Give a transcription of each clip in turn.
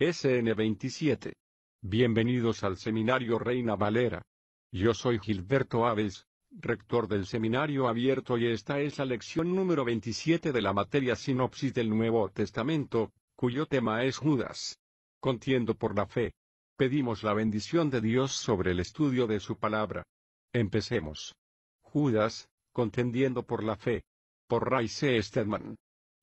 SN27. Bienvenidos al Seminario Reina Valera. Yo soy Gilberto Aves, rector del Seminario Abierto y esta es la lección número 27 de la materia Sinopsis del Nuevo Testamento, cuyo tema es Judas. Contiendo por la fe. Pedimos la bendición de Dios sobre el estudio de su palabra. Empecemos. Judas, contendiendo por la fe. Por Ray C. Stedman.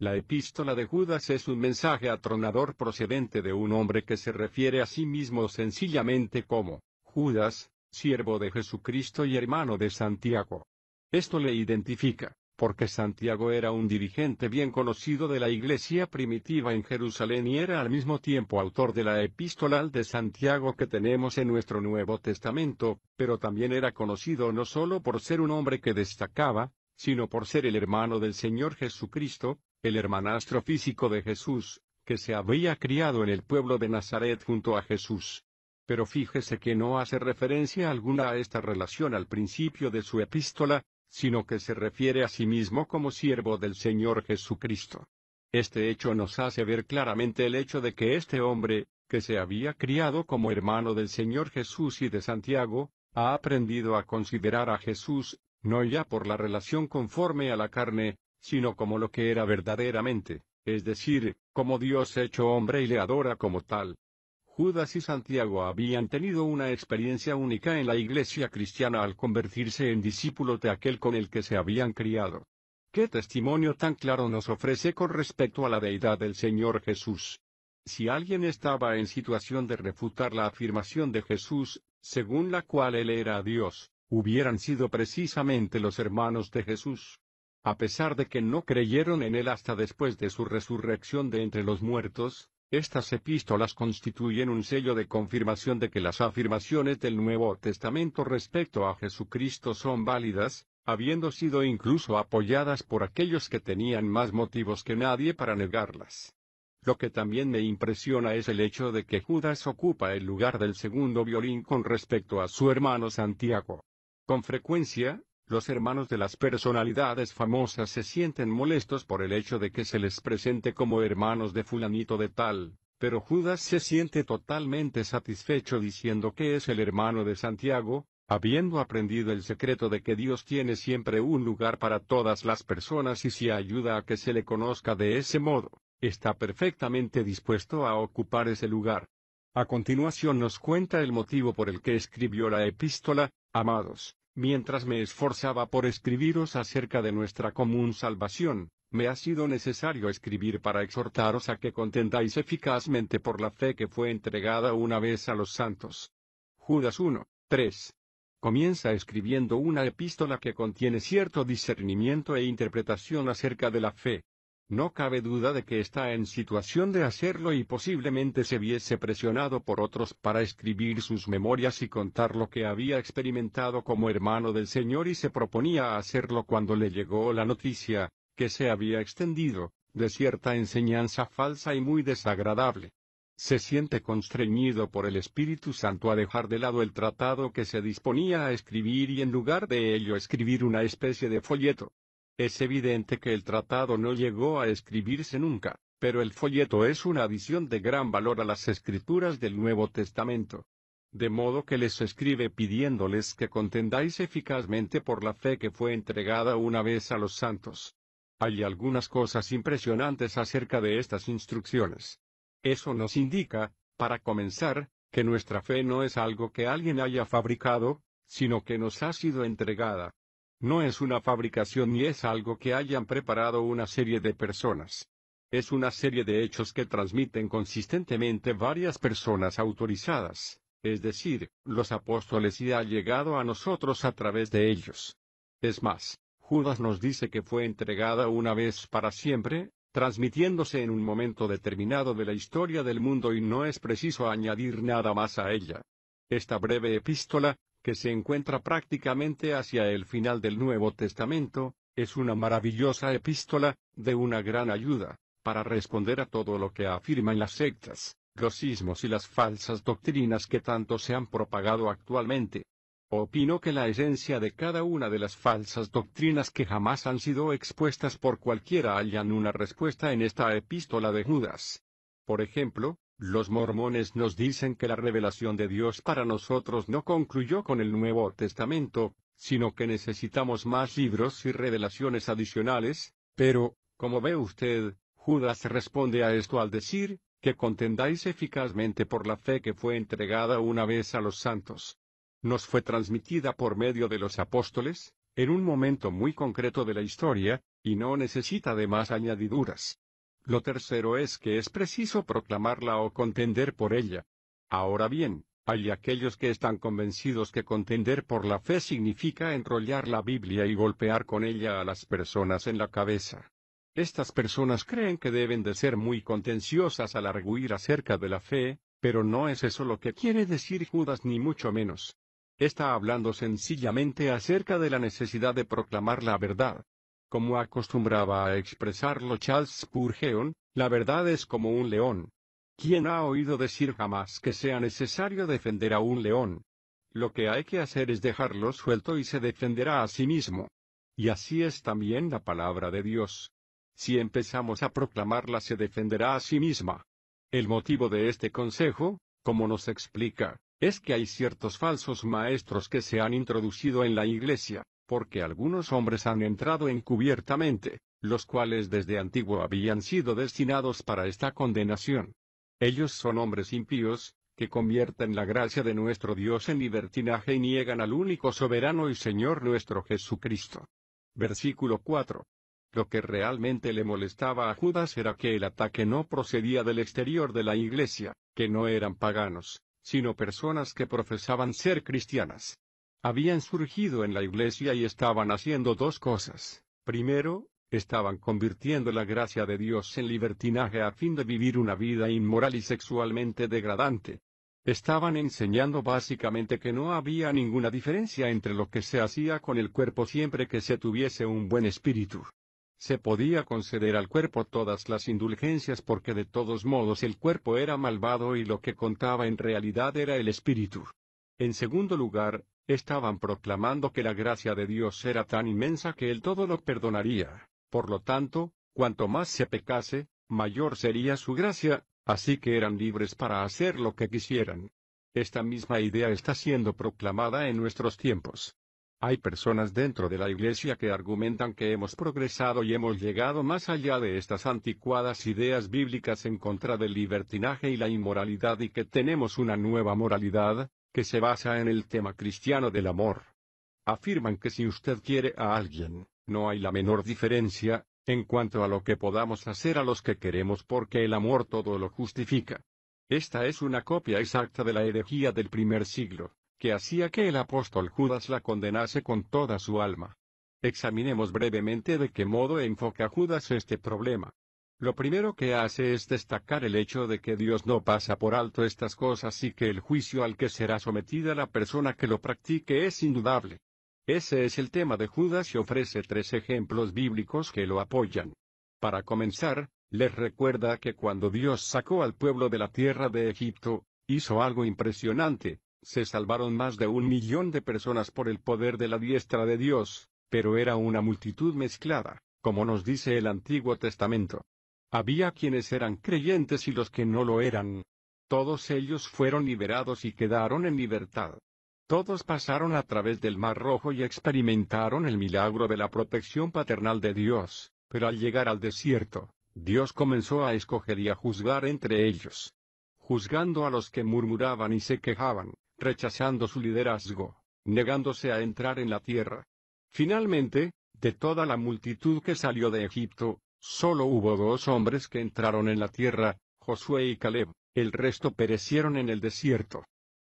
La epístola de Judas es un mensaje atronador procedente de un hombre que se refiere a sí mismo sencillamente como Judas, siervo de Jesucristo y hermano de Santiago. Esto le identifica, porque Santiago era un dirigente bien conocido de la iglesia primitiva en Jerusalén y era al mismo tiempo autor de la epístola de Santiago que tenemos en nuestro Nuevo Testamento, pero también era conocido no solo por ser un hombre que destacaba, sino por ser el hermano del Señor Jesucristo, el hermanastro físico de Jesús, que se había criado en el pueblo de Nazaret junto a Jesús. Pero fíjese que no hace referencia alguna a esta relación al principio de su epístola, sino que se refiere a sí mismo como siervo del Señor Jesucristo. Este hecho nos hace ver claramente el hecho de que este hombre, que se había criado como hermano del Señor Jesús y de Santiago, ha aprendido a considerar a Jesús, no ya por la relación conforme a la carne, sino como lo que era verdaderamente, es decir, como Dios hecho hombre y le adora como tal. Judas y Santiago habían tenido una experiencia única en la iglesia cristiana al convertirse en discípulos de aquel con el que se habían criado. ¿Qué testimonio tan claro nos ofrece con respecto a la deidad del Señor Jesús? Si alguien estaba en situación de refutar la afirmación de Jesús, según la cual él era Dios, hubieran sido precisamente los hermanos de Jesús. A pesar de que no creyeron en él hasta después de su resurrección de entre los muertos, estas epístolas constituyen un sello de confirmación de que las afirmaciones del Nuevo Testamento respecto a Jesucristo son válidas, habiendo sido incluso apoyadas por aquellos que tenían más motivos que nadie para negarlas. Lo que también me impresiona es el hecho de que Judas ocupa el lugar del segundo violín con respecto a su hermano Santiago. Con frecuencia, los hermanos de las personalidades famosas se sienten molestos por el hecho de que se les presente como hermanos de fulanito de tal, pero Judas se siente totalmente satisfecho diciendo que es el hermano de Santiago, habiendo aprendido el secreto de que Dios tiene siempre un lugar para todas las personas y si ayuda a que se le conozca de ese modo, está perfectamente dispuesto a ocupar ese lugar. A continuación nos cuenta el motivo por el que escribió la epístola, amados, Mientras me esforzaba por escribiros acerca de nuestra común salvación, me ha sido necesario escribir para exhortaros a que contendáis eficazmente por la fe que fue entregada una vez a los santos. Judas 1, 3. Comienza escribiendo una epístola que contiene cierto discernimiento e interpretación acerca de la fe, no cabe duda de que está en situación de hacerlo y posiblemente se viese presionado por otros para escribir sus memorias y contar lo que había experimentado como hermano del Señor y se proponía hacerlo cuando le llegó la noticia, que se había extendido, de cierta enseñanza falsa y muy desagradable. Se siente constreñido por el Espíritu Santo a dejar de lado el tratado que se disponía a escribir y en lugar de ello escribir una especie de folleto, es evidente que el tratado no llegó a escribirse nunca, pero el folleto es una adición de gran valor a las escrituras del Nuevo Testamento. De modo que les escribe pidiéndoles que contendáis eficazmente por la fe que fue entregada una vez a los santos. Hay algunas cosas impresionantes acerca de estas instrucciones. Eso nos indica, para comenzar, que nuestra fe no es algo que alguien haya fabricado, sino que nos ha sido entregada. No es una fabricación ni es algo que hayan preparado una serie de personas. Es una serie de hechos que transmiten consistentemente varias personas autorizadas, es decir, los apóstoles y ha llegado a nosotros a través de ellos. Es más, Judas nos dice que fue entregada una vez para siempre, transmitiéndose en un momento determinado de la historia del mundo y no es preciso añadir nada más a ella. Esta breve epístola, que se encuentra prácticamente hacia el final del Nuevo Testamento, es una maravillosa epístola, de una gran ayuda, para responder a todo lo que afirman las sectas, los sismos y las falsas doctrinas que tanto se han propagado actualmente. Opino que la esencia de cada una de las falsas doctrinas que jamás han sido expuestas por cualquiera hallan una respuesta en esta epístola de Judas. Por ejemplo, los mormones nos dicen que la revelación de Dios para nosotros no concluyó con el Nuevo Testamento, sino que necesitamos más libros y revelaciones adicionales, pero, como ve usted, Judas responde a esto al decir, que contendáis eficazmente por la fe que fue entregada una vez a los santos. Nos fue transmitida por medio de los apóstoles, en un momento muy concreto de la historia, y no necesita de más añadiduras. Lo tercero es que es preciso proclamarla o contender por ella. Ahora bien, hay aquellos que están convencidos que contender por la fe significa enrollar la Biblia y golpear con ella a las personas en la cabeza. Estas personas creen que deben de ser muy contenciosas al arguir acerca de la fe, pero no es eso lo que quiere decir Judas ni mucho menos. Está hablando sencillamente acerca de la necesidad de proclamar la verdad. Como acostumbraba a expresarlo Charles Spurgeon, la verdad es como un león. ¿Quién ha oído decir jamás que sea necesario defender a un león? Lo que hay que hacer es dejarlo suelto y se defenderá a sí mismo. Y así es también la palabra de Dios. Si empezamos a proclamarla se defenderá a sí misma. El motivo de este consejo, como nos explica, es que hay ciertos falsos maestros que se han introducido en la Iglesia, porque algunos hombres han entrado encubiertamente, los cuales desde antiguo habían sido destinados para esta condenación. Ellos son hombres impíos, que convierten la gracia de nuestro Dios en libertinaje y niegan al único soberano y Señor nuestro Jesucristo. Versículo 4. Lo que realmente le molestaba a Judas era que el ataque no procedía del exterior de la iglesia, que no eran paganos, sino personas que profesaban ser cristianas habían surgido en la iglesia y estaban haciendo dos cosas. Primero, estaban convirtiendo la gracia de Dios en libertinaje a fin de vivir una vida inmoral y sexualmente degradante. Estaban enseñando básicamente que no había ninguna diferencia entre lo que se hacía con el cuerpo siempre que se tuviese un buen espíritu. Se podía conceder al cuerpo todas las indulgencias porque de todos modos el cuerpo era malvado y lo que contaba en realidad era el espíritu. En segundo lugar, estaban proclamando que la gracia de Dios era tan inmensa que él todo lo perdonaría. Por lo tanto, cuanto más se pecase, mayor sería su gracia, así que eran libres para hacer lo que quisieran. Esta misma idea está siendo proclamada en nuestros tiempos. Hay personas dentro de la Iglesia que argumentan que hemos progresado y hemos llegado más allá de estas anticuadas ideas bíblicas en contra del libertinaje y la inmoralidad y que tenemos una nueva moralidad, que se basa en el tema cristiano del amor. Afirman que si usted quiere a alguien, no hay la menor diferencia, en cuanto a lo que podamos hacer a los que queremos porque el amor todo lo justifica. Esta es una copia exacta de la herejía del primer siglo, que hacía que el apóstol Judas la condenase con toda su alma. Examinemos brevemente de qué modo enfoca Judas este problema. Lo primero que hace es destacar el hecho de que Dios no pasa por alto estas cosas y que el juicio al que será sometida la persona que lo practique es indudable. Ese es el tema de Judas y ofrece tres ejemplos bíblicos que lo apoyan. Para comenzar, les recuerda que cuando Dios sacó al pueblo de la tierra de Egipto, hizo algo impresionante, se salvaron más de un millón de personas por el poder de la diestra de Dios, pero era una multitud mezclada, como nos dice el Antiguo Testamento. Había quienes eran creyentes y los que no lo eran. Todos ellos fueron liberados y quedaron en libertad. Todos pasaron a través del Mar Rojo y experimentaron el milagro de la protección paternal de Dios, pero al llegar al desierto, Dios comenzó a escoger y a juzgar entre ellos. Juzgando a los que murmuraban y se quejaban, rechazando su liderazgo, negándose a entrar en la tierra. Finalmente, de toda la multitud que salió de Egipto, Solo hubo dos hombres que entraron en la tierra, Josué y Caleb, el resto perecieron en el desierto.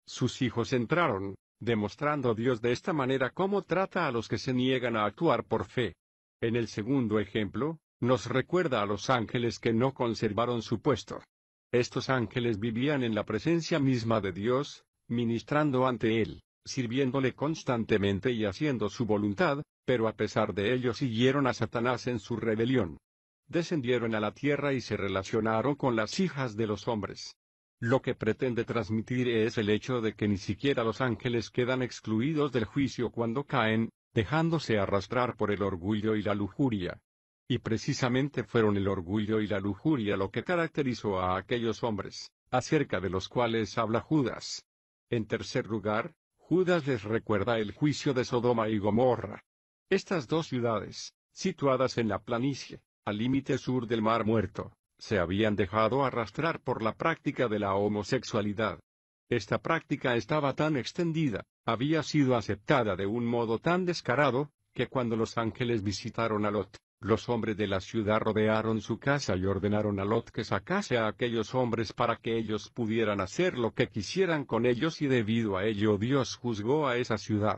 Sus hijos entraron, demostrando a Dios de esta manera cómo trata a los que se niegan a actuar por fe. En el segundo ejemplo, nos recuerda a los ángeles que no conservaron su puesto. Estos ángeles vivían en la presencia misma de Dios, ministrando ante Él, sirviéndole constantemente y haciendo su voluntad, pero a pesar de ello siguieron a Satanás en su rebelión descendieron a la tierra y se relacionaron con las hijas de los hombres. Lo que pretende transmitir es el hecho de que ni siquiera los ángeles quedan excluidos del juicio cuando caen, dejándose arrastrar por el orgullo y la lujuria. Y precisamente fueron el orgullo y la lujuria lo que caracterizó a aquellos hombres, acerca de los cuales habla Judas. En tercer lugar, Judas les recuerda el juicio de Sodoma y Gomorra. Estas dos ciudades, situadas en la planicie, al límite sur del Mar Muerto, se habían dejado arrastrar por la práctica de la homosexualidad. Esta práctica estaba tan extendida, había sido aceptada de un modo tan descarado, que cuando los ángeles visitaron a Lot, los hombres de la ciudad rodearon su casa y ordenaron a Lot que sacase a aquellos hombres para que ellos pudieran hacer lo que quisieran con ellos y debido a ello Dios juzgó a esa ciudad.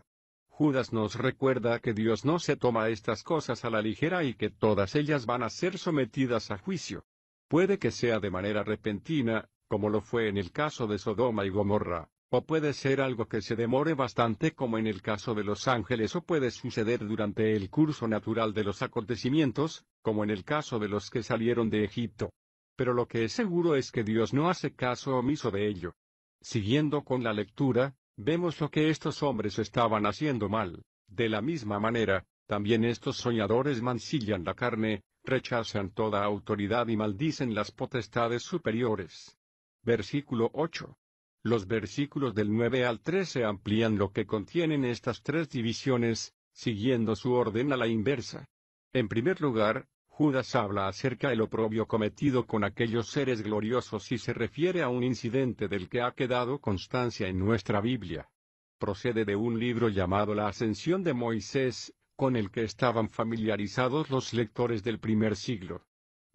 Judas nos recuerda que Dios no se toma estas cosas a la ligera y que todas ellas van a ser sometidas a juicio. Puede que sea de manera repentina, como lo fue en el caso de Sodoma y Gomorra, o puede ser algo que se demore bastante como en el caso de los ángeles o puede suceder durante el curso natural de los acontecimientos, como en el caso de los que salieron de Egipto. Pero lo que es seguro es que Dios no hace caso omiso de ello. Siguiendo con la lectura, Vemos lo que estos hombres estaban haciendo mal. De la misma manera, también estos soñadores mancillan la carne, rechazan toda autoridad y maldicen las potestades superiores. Versículo 8. Los versículos del 9 al 13 amplían lo que contienen estas tres divisiones, siguiendo su orden a la inversa. En primer lugar, Judas habla acerca el oprobio cometido con aquellos seres gloriosos y se refiere a un incidente del que ha quedado constancia en nuestra Biblia. Procede de un libro llamado La Ascensión de Moisés, con el que estaban familiarizados los lectores del primer siglo.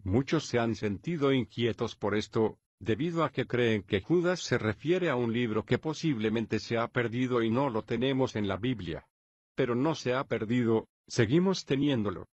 Muchos se han sentido inquietos por esto, debido a que creen que Judas se refiere a un libro que posiblemente se ha perdido y no lo tenemos en la Biblia. Pero no se ha perdido, seguimos teniéndolo.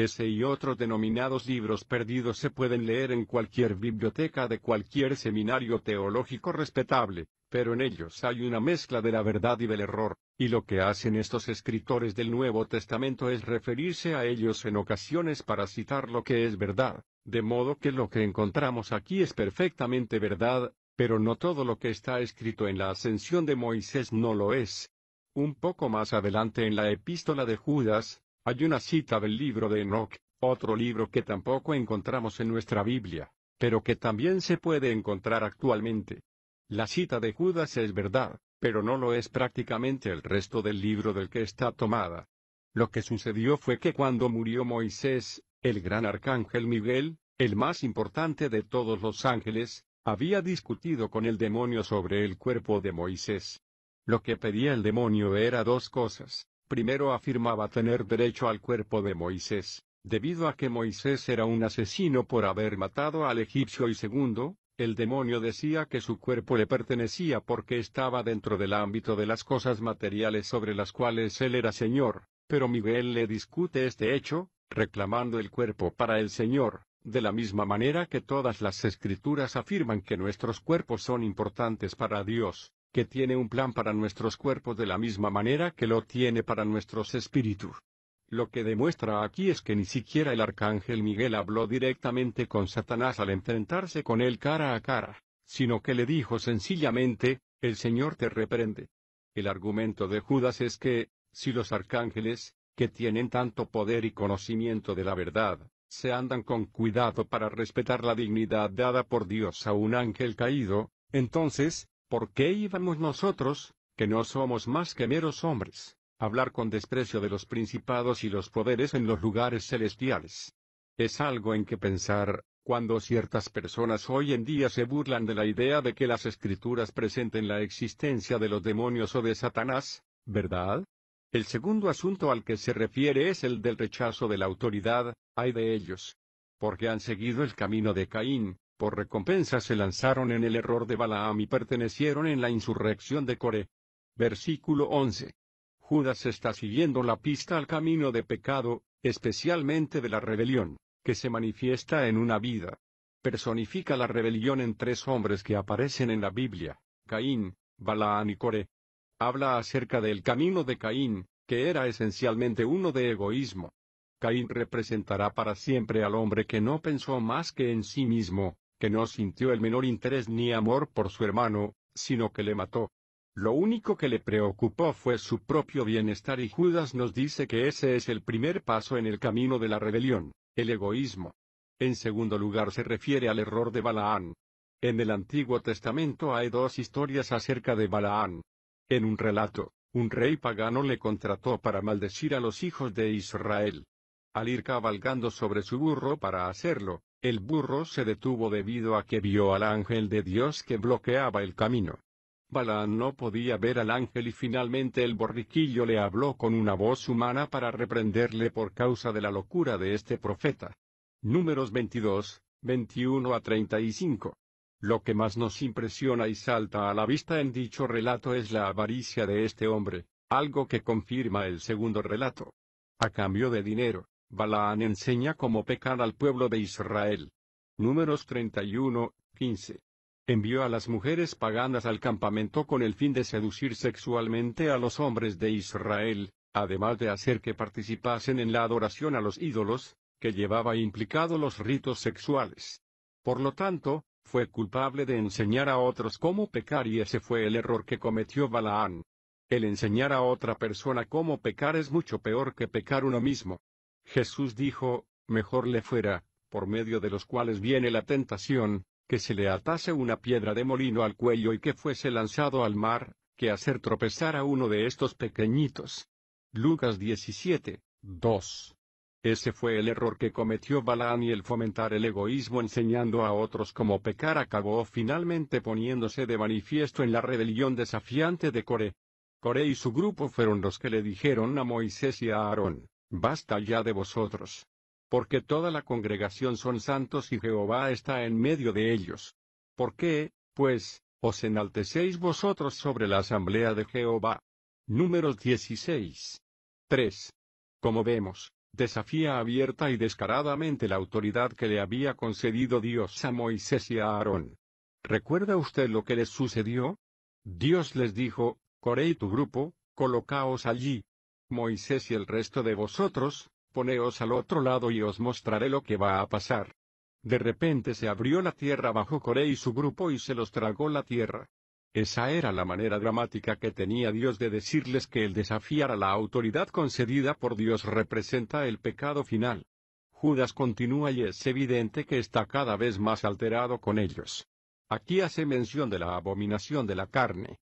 Ese y otros denominados libros perdidos se pueden leer en cualquier biblioteca de cualquier seminario teológico respetable, pero en ellos hay una mezcla de la verdad y del error, y lo que hacen estos escritores del Nuevo Testamento es referirse a ellos en ocasiones para citar lo que es verdad, de modo que lo que encontramos aquí es perfectamente verdad, pero no todo lo que está escrito en la ascensión de Moisés no lo es. Un poco más adelante en la epístola de Judas, hay una cita del libro de Enoch, otro libro que tampoco encontramos en nuestra Biblia, pero que también se puede encontrar actualmente. La cita de Judas es verdad, pero no lo es prácticamente el resto del libro del que está tomada. Lo que sucedió fue que cuando murió Moisés, el gran arcángel Miguel, el más importante de todos los ángeles, había discutido con el demonio sobre el cuerpo de Moisés. Lo que pedía el demonio era dos cosas primero afirmaba tener derecho al cuerpo de Moisés, debido a que Moisés era un asesino por haber matado al egipcio y segundo, el demonio decía que su cuerpo le pertenecía porque estaba dentro del ámbito de las cosas materiales sobre las cuales él era señor, pero Miguel le discute este hecho, reclamando el cuerpo para el Señor, de la misma manera que todas las escrituras afirman que nuestros cuerpos son importantes para Dios que tiene un plan para nuestros cuerpos de la misma manera que lo tiene para nuestros espíritus. Lo que demuestra aquí es que ni siquiera el arcángel Miguel habló directamente con Satanás al enfrentarse con él cara a cara, sino que le dijo sencillamente, el Señor te reprende. El argumento de Judas es que, si los arcángeles, que tienen tanto poder y conocimiento de la verdad, se andan con cuidado para respetar la dignidad dada por Dios a un ángel caído, entonces, ¿Por qué íbamos nosotros, que no somos más que meros hombres, a hablar con desprecio de los principados y los poderes en los lugares celestiales? Es algo en que pensar, cuando ciertas personas hoy en día se burlan de la idea de que las escrituras presenten la existencia de los demonios o de Satanás, ¿verdad? El segundo asunto al que se refiere es el del rechazo de la autoridad, hay de ellos. Porque han seguido el camino de Caín, por recompensa se lanzaron en el error de Balaam y pertenecieron en la insurrección de Coré. Versículo 11. Judas está siguiendo la pista al camino de pecado, especialmente de la rebelión, que se manifiesta en una vida. Personifica la rebelión en tres hombres que aparecen en la Biblia, Caín, Balaam y Coré. Habla acerca del camino de Caín, que era esencialmente uno de egoísmo. Caín representará para siempre al hombre que no pensó más que en sí mismo, que no sintió el menor interés ni amor por su hermano, sino que le mató. Lo único que le preocupó fue su propio bienestar y Judas nos dice que ese es el primer paso en el camino de la rebelión, el egoísmo. En segundo lugar se refiere al error de Balaán. En el Antiguo Testamento hay dos historias acerca de Balaán. En un relato, un rey pagano le contrató para maldecir a los hijos de Israel. Al ir cabalgando sobre su burro para hacerlo, el burro se detuvo debido a que vio al ángel de Dios que bloqueaba el camino. Balán no podía ver al ángel y finalmente el borriquillo le habló con una voz humana para reprenderle por causa de la locura de este profeta. Números 22, 21 a 35. Lo que más nos impresiona y salta a la vista en dicho relato es la avaricia de este hombre, algo que confirma el segundo relato. A cambio de dinero, Balaán enseña cómo pecar al pueblo de Israel. Números 31, 15. Envió a las mujeres paganas al campamento con el fin de seducir sexualmente a los hombres de Israel, además de hacer que participasen en la adoración a los ídolos, que llevaba implicado los ritos sexuales. Por lo tanto, fue culpable de enseñar a otros cómo pecar y ese fue el error que cometió Balaán. El enseñar a otra persona cómo pecar es mucho peor que pecar uno mismo. Jesús dijo, mejor le fuera, por medio de los cuales viene la tentación, que se le atase una piedra de molino al cuello y que fuese lanzado al mar, que hacer tropezar a uno de estos pequeñitos. Lucas 17, 2. Ese fue el error que cometió Balaam y el fomentar el egoísmo enseñando a otros cómo pecar acabó finalmente poniéndose de manifiesto en la rebelión desafiante de Coré. Coré y su grupo fueron los que le dijeron a Moisés y a Aarón, Basta ya de vosotros. Porque toda la congregación son santos y Jehová está en medio de ellos. ¿Por qué, pues, os enaltecéis vosotros sobre la asamblea de Jehová? Números 16. 3. Como vemos, desafía abierta y descaradamente la autoridad que le había concedido Dios a Moisés y a Aarón. ¿Recuerda usted lo que les sucedió? Dios les dijo, Coré tu grupo, colocaos allí, Moisés y el resto de vosotros, poneos al otro lado y os mostraré lo que va a pasar. De repente se abrió la tierra bajo Coré y su grupo y se los tragó la tierra. Esa era la manera dramática que tenía Dios de decirles que el desafiar a la autoridad concedida por Dios representa el pecado final. Judas continúa y es evidente que está cada vez más alterado con ellos. Aquí hace mención de la abominación de la carne,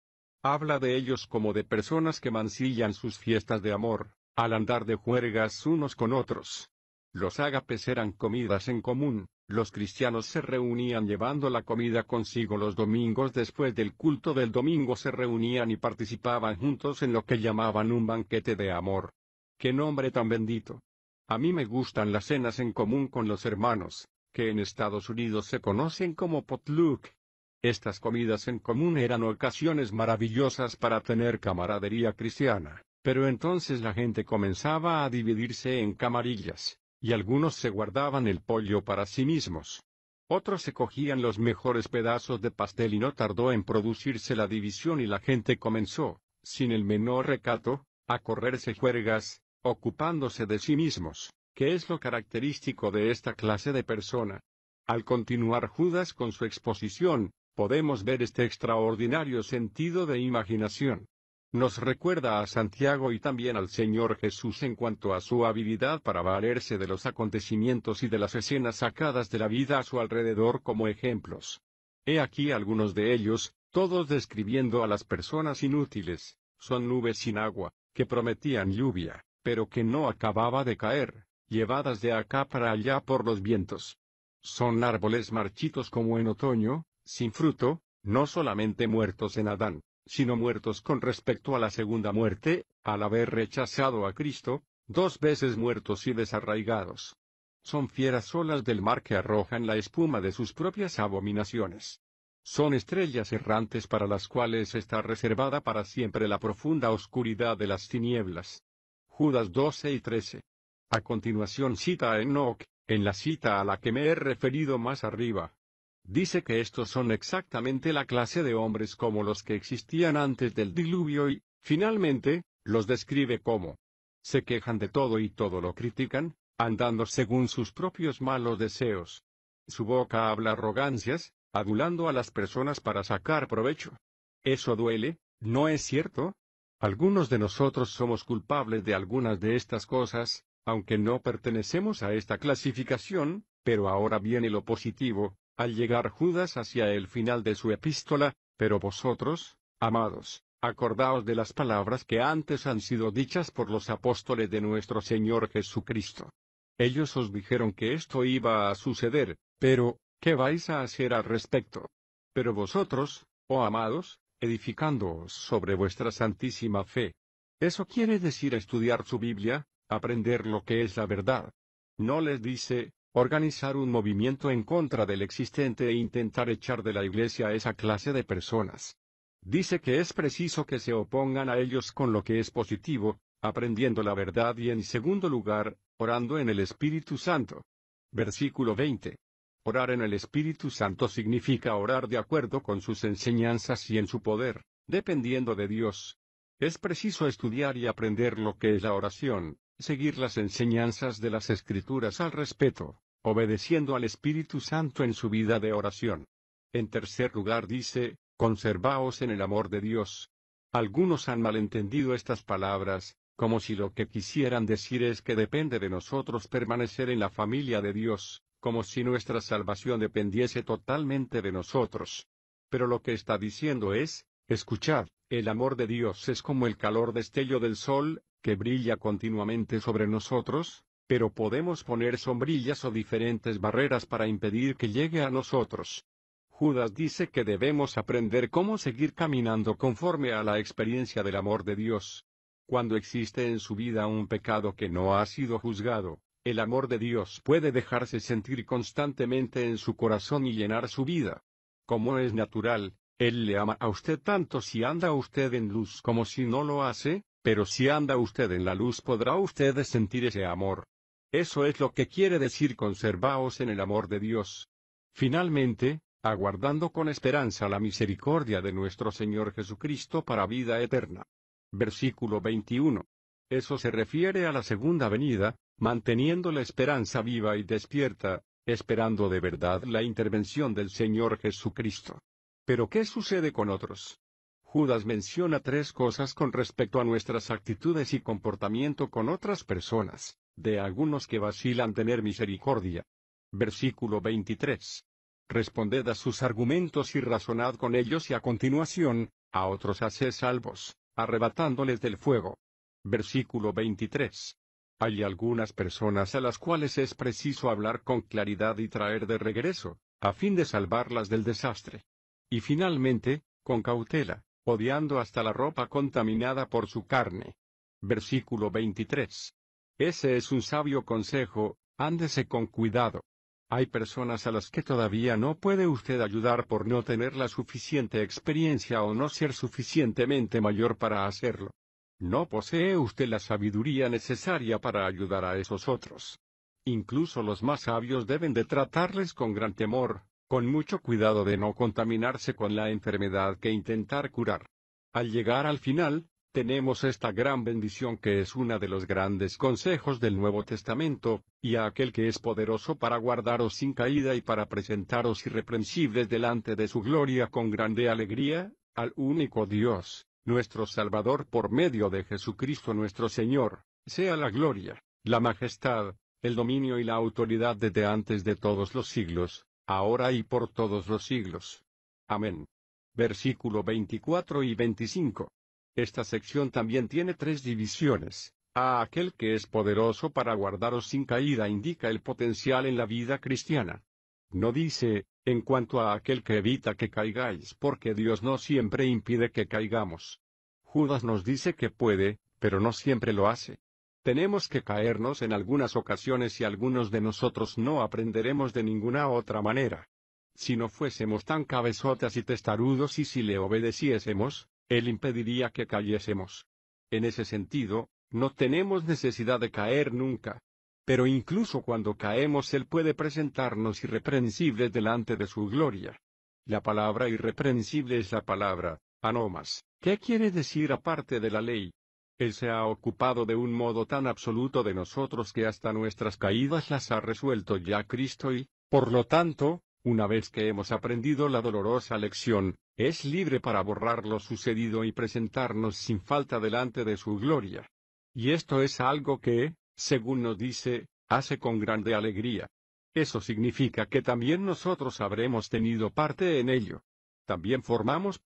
Habla de ellos como de personas que mancillan sus fiestas de amor, al andar de juergas unos con otros. Los ágapes eran comidas en común, los cristianos se reunían llevando la comida consigo los domingos después del culto del domingo se reunían y participaban juntos en lo que llamaban un banquete de amor. ¡Qué nombre tan bendito! A mí me gustan las cenas en común con los hermanos, que en Estados Unidos se conocen como potluck, estas comidas en común eran ocasiones maravillosas para tener camaradería cristiana, pero entonces la gente comenzaba a dividirse en camarillas, y algunos se guardaban el pollo para sí mismos. Otros se cogían los mejores pedazos de pastel y no tardó en producirse la división y la gente comenzó, sin el menor recato, a correrse juergas, ocupándose de sí mismos, que es lo característico de esta clase de persona. Al continuar Judas con su exposición, podemos ver este extraordinario sentido de imaginación. Nos recuerda a Santiago y también al Señor Jesús en cuanto a su habilidad para valerse de los acontecimientos y de las escenas sacadas de la vida a su alrededor como ejemplos. He aquí algunos de ellos, todos describiendo a las personas inútiles, son nubes sin agua, que prometían lluvia, pero que no acababa de caer, llevadas de acá para allá por los vientos. Son árboles marchitos como en otoño, sin fruto, no solamente muertos en Adán, sino muertos con respecto a la segunda muerte, al haber rechazado a Cristo, dos veces muertos y desarraigados. Son fieras olas del mar que arrojan la espuma de sus propias abominaciones. Son estrellas errantes para las cuales está reservada para siempre la profunda oscuridad de las tinieblas. Judas 12 y 13. A continuación cita a Enoch, en la cita a la que me he referido más arriba, dice que estos son exactamente la clase de hombres como los que existían antes del diluvio y, finalmente, los describe como se quejan de todo y todo lo critican, andando según sus propios malos deseos. Su boca habla arrogancias, adulando a las personas para sacar provecho. Eso duele, ¿no es cierto? Algunos de nosotros somos culpables de algunas de estas cosas, aunque no pertenecemos a esta clasificación, pero ahora viene lo positivo, al llegar Judas hacia el final de su epístola, pero vosotros, amados, acordaos de las palabras que antes han sido dichas por los apóstoles de nuestro Señor Jesucristo. Ellos os dijeron que esto iba a suceder, pero, ¿qué vais a hacer al respecto? Pero vosotros, oh amados, edificándoos sobre vuestra santísima fe. Eso quiere decir estudiar su Biblia, aprender lo que es la verdad. No les dice, organizar un movimiento en contra del existente e intentar echar de la iglesia a esa clase de personas. Dice que es preciso que se opongan a ellos con lo que es positivo, aprendiendo la verdad y en segundo lugar, orando en el Espíritu Santo. Versículo 20. Orar en el Espíritu Santo significa orar de acuerdo con sus enseñanzas y en su poder, dependiendo de Dios. Es preciso estudiar y aprender lo que es la oración, seguir las enseñanzas de las Escrituras al respeto, obedeciendo al Espíritu Santo en su vida de oración. En tercer lugar dice, conservaos en el amor de Dios. Algunos han malentendido estas palabras, como si lo que quisieran decir es que depende de nosotros permanecer en la familia de Dios, como si nuestra salvación dependiese totalmente de nosotros. Pero lo que está diciendo es, escuchad, el amor de Dios es como el calor destello del sol, que brilla continuamente sobre nosotros, pero podemos poner sombrillas o diferentes barreras para impedir que llegue a nosotros. Judas dice que debemos aprender cómo seguir caminando conforme a la experiencia del amor de Dios. Cuando existe en su vida un pecado que no ha sido juzgado, el amor de Dios puede dejarse sentir constantemente en su corazón y llenar su vida. Como es natural, Él le ama a usted tanto si anda usted en luz como si no lo hace, pero si anda usted en la luz podrá usted sentir ese amor. Eso es lo que quiere decir conservaos en el amor de Dios. Finalmente, aguardando con esperanza la misericordia de nuestro Señor Jesucristo para vida eterna. Versículo 21. Eso se refiere a la segunda venida, manteniendo la esperanza viva y despierta, esperando de verdad la intervención del Señor Jesucristo. Pero ¿qué sucede con otros? Judas menciona tres cosas con respecto a nuestras actitudes y comportamiento con otras personas de algunos que vacilan tener misericordia. Versículo 23. Responded a sus argumentos y razonad con ellos y a continuación, a otros haced salvos, arrebatándoles del fuego. Versículo 23. Hay algunas personas a las cuales es preciso hablar con claridad y traer de regreso, a fin de salvarlas del desastre. Y finalmente, con cautela, odiando hasta la ropa contaminada por su carne. Versículo 23. Ese es un sabio consejo, ándese con cuidado. Hay personas a las que todavía no puede usted ayudar por no tener la suficiente experiencia o no ser suficientemente mayor para hacerlo. No posee usted la sabiduría necesaria para ayudar a esos otros. Incluso los más sabios deben de tratarles con gran temor, con mucho cuidado de no contaminarse con la enfermedad que intentar curar. Al llegar al final, tenemos esta gran bendición que es una de los grandes consejos del Nuevo Testamento, y a aquel que es poderoso para guardaros sin caída y para presentaros irreprensibles delante de su gloria con grande alegría, al único Dios, nuestro Salvador por medio de Jesucristo nuestro Señor, sea la gloria, la majestad, el dominio y la autoridad desde antes de todos los siglos, ahora y por todos los siglos. Amén. Versículo 24 y 25. Esta sección también tiene tres divisiones. A aquel que es poderoso para guardaros sin caída indica el potencial en la vida cristiana. No dice, en cuanto a aquel que evita que caigáis porque Dios no siempre impide que caigamos. Judas nos dice que puede, pero no siempre lo hace. Tenemos que caernos en algunas ocasiones y algunos de nosotros no aprenderemos de ninguna otra manera. Si no fuésemos tan cabezotas y testarudos y si le obedeciésemos, él impediría que cayésemos. En ese sentido, no tenemos necesidad de caer nunca. Pero incluso cuando caemos Él puede presentarnos irreprensibles delante de su gloria. La palabra irreprensible es la palabra, anomas, ¿qué quiere decir aparte de la ley? Él se ha ocupado de un modo tan absoluto de nosotros que hasta nuestras caídas las ha resuelto ya Cristo y, por lo tanto, una vez que hemos aprendido la dolorosa lección, es libre para borrar lo sucedido y presentarnos sin falta delante de su gloria. Y esto es algo que, según nos dice, hace con grande alegría. Eso significa que también nosotros habremos tenido parte en ello. También formamos